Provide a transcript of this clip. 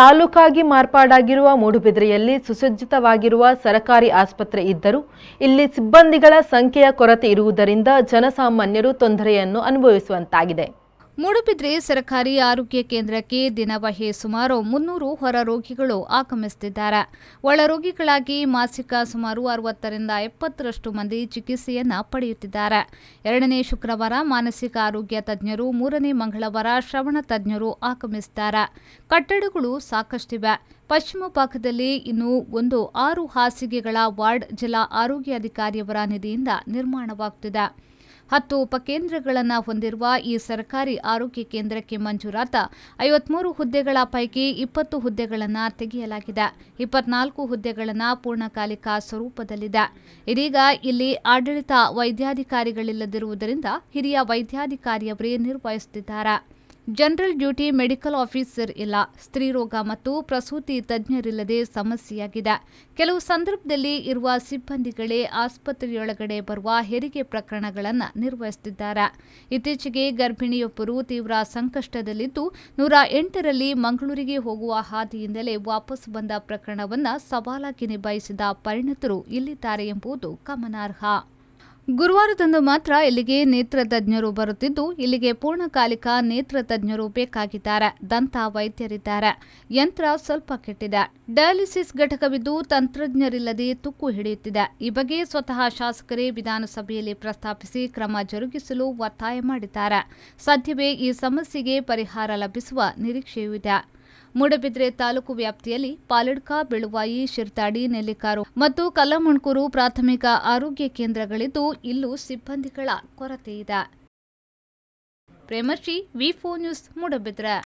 ತಾಲೂಕಾಗಿ ಮಾರ್ಪಾಡಾಗಿರುವ ಮೂಡುಬಿದ್ರೆಯಲ್ಲಿ ಸುಸಜ್ಜಿತವಾಗಿರುವ ಸರಕಾರಿ ಆಸ್ಪತ್ರೆ ಇದ್ದರೂ ಇಲ್ಲಿ ಸಿಬ್ಬಂದಿಗಳ ಸಂಖ್ಯೆಯ ಕೊರತೆ ಇರುವುದರಿಂದ ಜನಸಾಮಾನ್ಯರು ತೊಂದರೆಯನ್ನು ಅನುಭವಿಸುವಂತಾಗಿದೆ ಮೂಡುಬಿದ್ರೆ ಸರ್ಕಾರಿ ಆರೋಗ್ಯ ಕೇಂದ್ರಕ್ಕೆ ದಿನವಹಿ ಸುಮಾರು ಮುನ್ನೂರು ಹೊರ ರೋಗಿಗಳು ಆಗಮಿಸುತ್ತಿದ್ದಾರೆ ಒಳ ರೋಗಿಗಳಾಗಿ ಮಾಸಿಕ ಸುಮಾರು ಅರವತ್ತರಿಂದ ಎಪ್ಪತ್ತರಷ್ಟು ಮಂದಿ ಚಿಕಿತ್ಸೆಯನ್ನು ಪಡೆಯುತ್ತಿದ್ದಾರೆ ಎರಡನೇ ಶುಕ್ರವಾರ ಮಾನಸಿಕ ಆರೋಗ್ಯ ತಜ್ಞರು ಮೂರನೇ ಮಂಗಳವಾರ ಶ್ರವಣ ತಜ್ಞರು ಆಗಮಿಸಿದ್ದಾರೆ ಕಟ್ಟಡಗಳು ಸಾಕಷ್ಟಿವೆ ಪಶ್ಚಿಮ ಭಾಗದಲ್ಲಿ ಇನ್ನು ಒಂದು ಆರು ಹಾಸಿಗೆಗಳ ವಾರ್ಡ್ ಜಿಲ್ಲಾ ಆರೋಗ್ಯಾಧಿಕಾರಿಯವರ ನಿಧಿಯಿಂದ ನಿರ್ಮಾಣವಾಗುತ್ತಿದೆ ಹತ್ತು ಉಪಕೇಂದ್ರಗಳನ್ನು ಹೊಂದಿರುವ ಈ ಸರ್ಕಾರಿ ಆರೋಗ್ಯ ಕೇಂದ್ರಕ್ಕೆ ಮಂಜೂರಾತ ಐವತ್ಮೂರು ಹುದ್ದೆಗಳ ಪೈಕಿ ಇಪ್ಪತ್ತು ಹುದ್ದೆಗಳನ್ನು ತೆಗೆಯಲಾಗಿದೆ ಇಪ್ಪತ್ನಾಲ್ಕು ಹುದ್ದೆಗಳನ್ನು ಪೂರ್ಣಕಾಲಿಕ ಸ್ವರೂಪದಲ್ಲಿದೆ ಇದೀಗ ಇಲ್ಲಿ ಆಡಳಿತ ವೈದ್ಯಾಧಿಕಾರಿಗಳಿಲ್ಲದಿರುವುದರಿಂದ ಹಿರಿಯ ವೈದ್ಯಾಧಿಕಾರಿಯವರೇ ನಿರ್ವಹಿಸುತ್ತಿದ್ದಾರೆ ಜನರಲ್ ಡ್ಯೂಟಿ ಮೆಡಿಕಲ್ ಆಫೀಸರ್ ಇಲ್ಲ ಸ್ತ್ರೀರೋಗ ಮತ್ತು ಪ್ರಸೂತಿ ತಜ್ಞರಿಲ್ಲದೆ ಸಮಸ್ಯೆಯಾಗಿದೆ ಕೆಲವು ಸಂದರ್ಭದಲ್ಲಿ ಇರುವ ಸಿಬ್ಬಂದಿಗಳೇ ಆಸ್ಪತ್ರೆಯೊಳಗಡೆ ಬರುವ ಹೆರಿಗೆ ಪ್ರಕರಣಗಳನ್ನು ನಿರ್ವಹಿಸುತ್ತಿದ್ದಾರೆ ಇತ್ತೀಚೆಗೆ ಗರ್ಭಿಣಿಯೊಬ್ಬರು ತೀವ್ರ ಸಂಕಷ್ಟದಲ್ಲಿದ್ದು ನೂರ ಎಂಟರಲ್ಲಿ ಮಂಗಳೂರಿಗೆ ಹೋಗುವ ಹಾದಿಯಿಂದಲೇ ವಾಪಸ್ ಬಂದ ಪ್ರಕರಣವನ್ನು ಸವಾಲಾಗಿ ನಿಭಾಯಿಸಿದ ಪರಿಣತರು ಇಲ್ಲಿದ್ದಾರೆ ಎಂಬುದು ಗಮನಾರ್ಹ ಗುರುವಾರದಂದು ಮಾತ್ರ ಇಲ್ಲಿಗೆ ನೇತ್ರ ತಜ್ಞರು ಬರುತ್ತಿದ್ದು ಇಲ್ಲಿಗೆ ಪೂರ್ಣಕಾಲಿಕ ನೇತ್ರ ತಜ್ಞರು ಬೇಕಾಗಿದ್ದಾರೆ ದಂತ ವೈದ್ಯರಿದ್ದಾರೆ ಯಂತ್ರ ಸ್ವಲ್ಪ ಕೆಟ್ಟಿದೆ ಡಯಾಲಿಸಿಸ್ ಘಟಕವಿದ್ದು ತಂತ್ರಜ್ಞರಿಲ್ಲದೆ ತುಕ್ಕು ಹಿಡಿಯುತ್ತಿದೆ ಈ ಬಗ್ಗೆ ಸ್ವತಃ ಶಾಸಕರೇ ವಿಧಾನಸಭೆಯಲ್ಲಿ ಪ್ರಸ್ತಾಪಿಸಿ ಕ್ರಮ ಜರುಗಿಸಲು ಒತ್ತಾಯ ಮಾಡಿದ್ದಾರೆ ಸದ್ಯವೇ ಈ ಸಮಸ್ಯೆಗೆ ಪರಿಹಾರ ಲಭಿಸುವ ನಿರೀಕ್ಷೆಯೂ ಇದೆ ಮೂಡಬಿದ್ರೆ ತಾಲೂಕು ವ್ಯಾಪ್ತಿಯಲ್ಲಿ ಪಾಲಡ್ಕ ಬೆಳುವಾಯಿ ಶಿರ್ತಾಡಿ ನೆಲ್ಲಿಕಾರು ಮತ್ತು ಕಲ್ಲಮುಣ್ಕೂರು ಪ್ರಾಥಮಿಕ ಆರೋಗ್ಯ ಕೇಂದ್ರಗಳಿದ್ದು ಇಲ್ಲೂ ಸಿಬ್ಬಂದಿಗಳ ಕೊರತೆ ಇದೆ ವಿ ನ್ಯೂಸ್ ಮೂಡಬಿದ್ರೆ